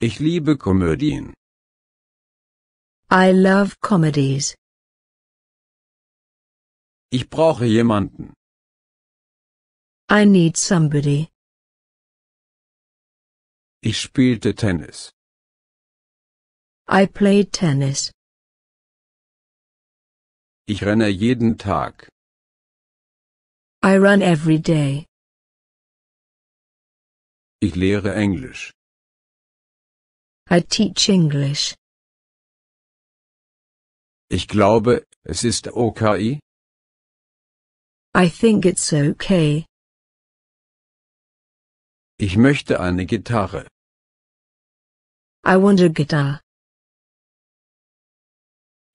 Ich liebe Komödien. I love comedies. Ich brauche jemanden. I need somebody. Ich spielte Tennis. I played tennis. Ich renne jeden Tag. I run every day. Ich lehre Englisch. I teach English. Ich glaube, es ist okay. I think it's okay. Ich möchte eine Gitarre. I want a guitar.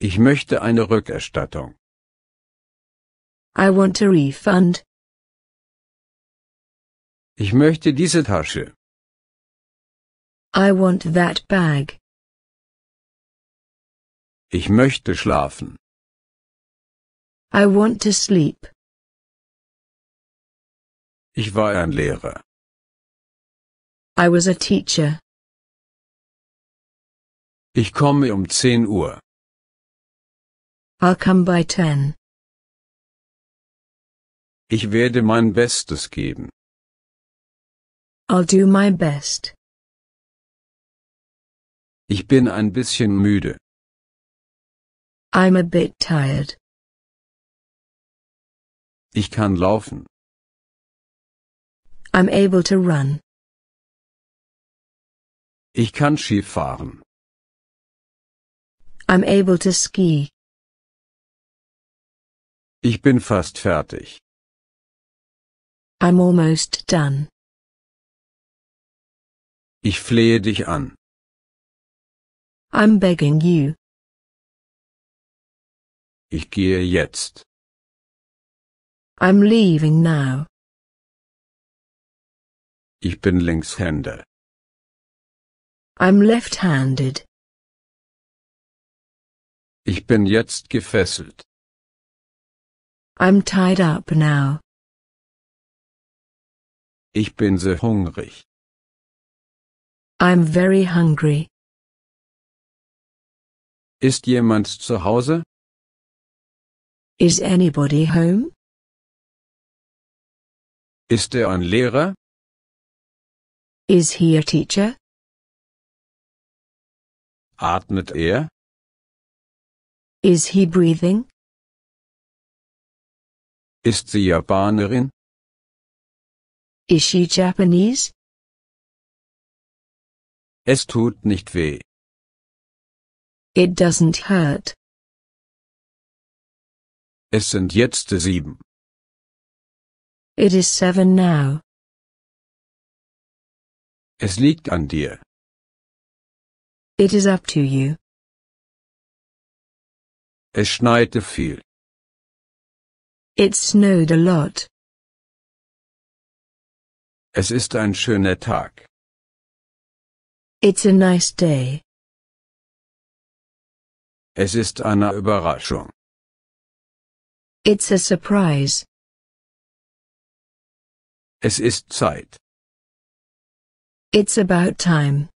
Ich möchte eine Rückerstattung. I want a refund. Ich möchte diese Tasche. I want that bag. Ich möchte schlafen. I want to sleep. Ich war ein Lehrer. I was a teacher. Ich komme um 10 Uhr. I'll come by 10. Ich werde mein Bestes geben. I'll do my best. Ich bin ein bisschen müde. I'm a bit tired. Ich kann laufen. I'm able to run. Ich kann Skifahren. I'm able to ski. Ich bin fast fertig. I'm almost done. Ich flehe dich an. I'm begging you. Ich gehe jetzt. I'm leaving now. Ich bin Linkshänder. I'm left-handed. Ich bin jetzt gefesselt. I'm tied up now. Ich bin sehr hungrig. I'm very hungry. Ist jemand zu Hause? Is anybody home? Ist er ein Lehrer? Is he a teacher? Atmet er? Is he breathing? Ist sie Japanerin? Is she Japanese? Es tut nicht weh. It doesn't hurt. Es sind jetzt sieben. It is seven now. Es liegt an dir. It is up to you. Es schneite viel. It snowed a lot. Es ist ein schöner Tag. It's a nice day. Es ist eine Überraschung. It's a surprise. Es ist Zeit. It's about time.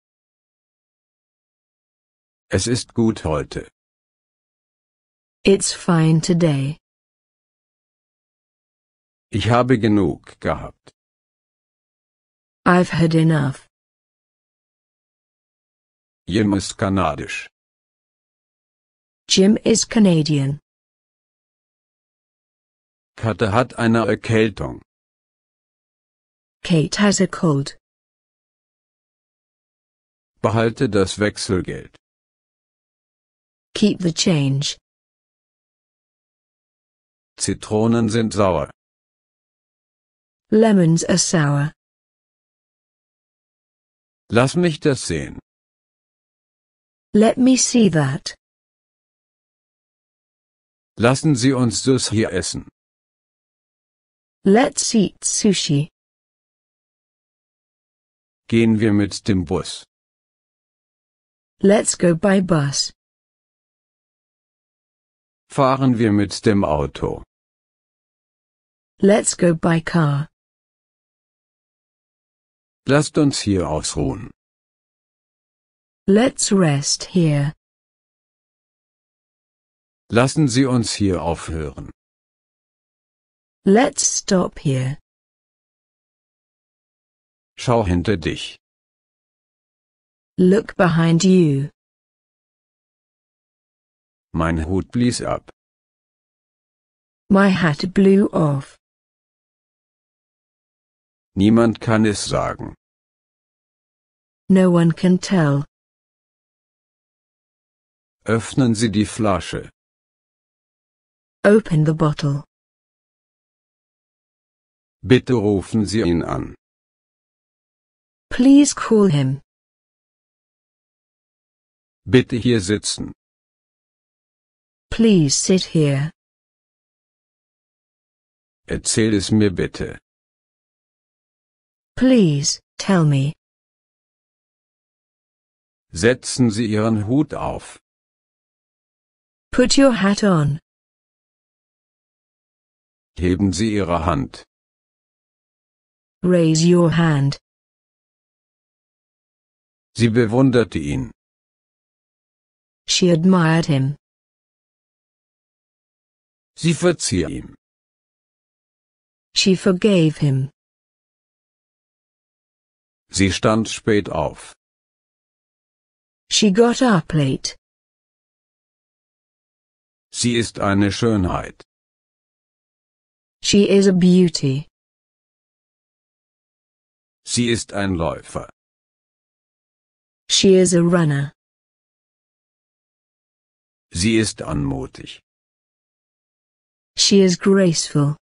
Es ist gut heute. It's fine today. Ich habe genug gehabt. I've had enough. Jim ist kanadisch. Jim is Canadian. Kate hat eine Erkältung. Kate has a cold. Behalte das Wechselgeld. Keep the change. Zitronen sind sauer. Lemons are sour. Lass mich das sehen. Let me see that. Lassen Sie uns Sushi essen. Let's eat sushi. Gehen wir mit dem Bus. Let's go by bus. Fahren wir mit dem Auto. Let's go by car. Lasst uns hier ausruhen. Let's rest here. Lassen Sie uns hier aufhören. Let's stop here. Schau hinter dich. Look behind you. Mein Hut blies ab. My hat blew off. Niemand kann es sagen. No one can tell. Öffnen Sie die Flasche. Open the bottle. Bitte rufen Sie ihn an. Please call him. Bitte hier sitzen. Please sit here. Erzähl es mir bitte. Please, tell me. Setzen Sie Ihren Hut auf. Put your hat on. Heben Sie Ihre Hand. Raise your hand. Sie bewunderte ihn. She admired him. Sie verzieh ihm. She forgave him. Sie stand spät auf. She got up late. Sie ist eine Schönheit. She is a beauty. Sie ist ein Läufer. She is a runner. Sie ist anmutig. She is graceful.